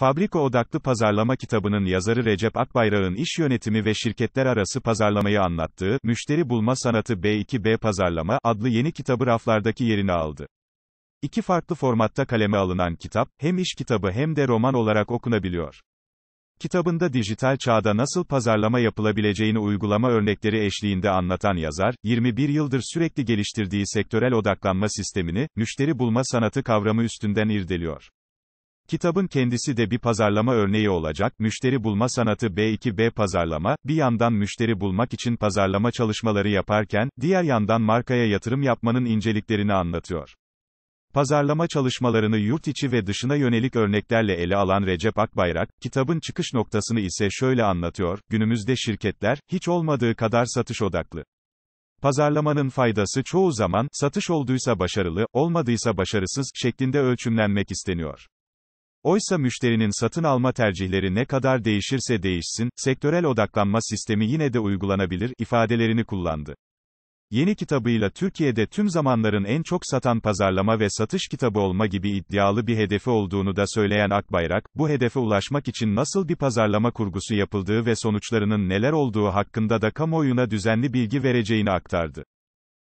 Fabrika Odaklı Pazarlama kitabının yazarı Recep Akbayrak'ın iş yönetimi ve şirketler arası pazarlamayı anlattığı, Müşteri Bulma Sanatı B2B Pazarlama adlı yeni kitabı raflardaki yerini aldı. İki farklı formatta kaleme alınan kitap, hem iş kitabı hem de roman olarak okunabiliyor. Kitabında dijital çağda nasıl pazarlama yapılabileceğini uygulama örnekleri eşliğinde anlatan yazar, 21 yıldır sürekli geliştirdiği sektörel odaklanma sistemini, müşteri bulma sanatı kavramı üstünden irdeliyor. Kitabın kendisi de bir pazarlama örneği olacak, müşteri bulma sanatı B2B pazarlama, bir yandan müşteri bulmak için pazarlama çalışmaları yaparken, diğer yandan markaya yatırım yapmanın inceliklerini anlatıyor. Pazarlama çalışmalarını yurt içi ve dışına yönelik örneklerle ele alan Recep Akbayrak, kitabın çıkış noktasını ise şöyle anlatıyor, günümüzde şirketler, hiç olmadığı kadar satış odaklı. Pazarlamanın faydası çoğu zaman, satış olduysa başarılı, olmadıysa başarısız, şeklinde ölçümlenmek isteniyor. Oysa müşterinin satın alma tercihleri ne kadar değişirse değişsin, sektörel odaklanma sistemi yine de uygulanabilir, ifadelerini kullandı. Yeni kitabıyla Türkiye'de tüm zamanların en çok satan pazarlama ve satış kitabı olma gibi iddialı bir hedefi olduğunu da söyleyen Akbayrak, bu hedefe ulaşmak için nasıl bir pazarlama kurgusu yapıldığı ve sonuçlarının neler olduğu hakkında da kamuoyuna düzenli bilgi vereceğini aktardı.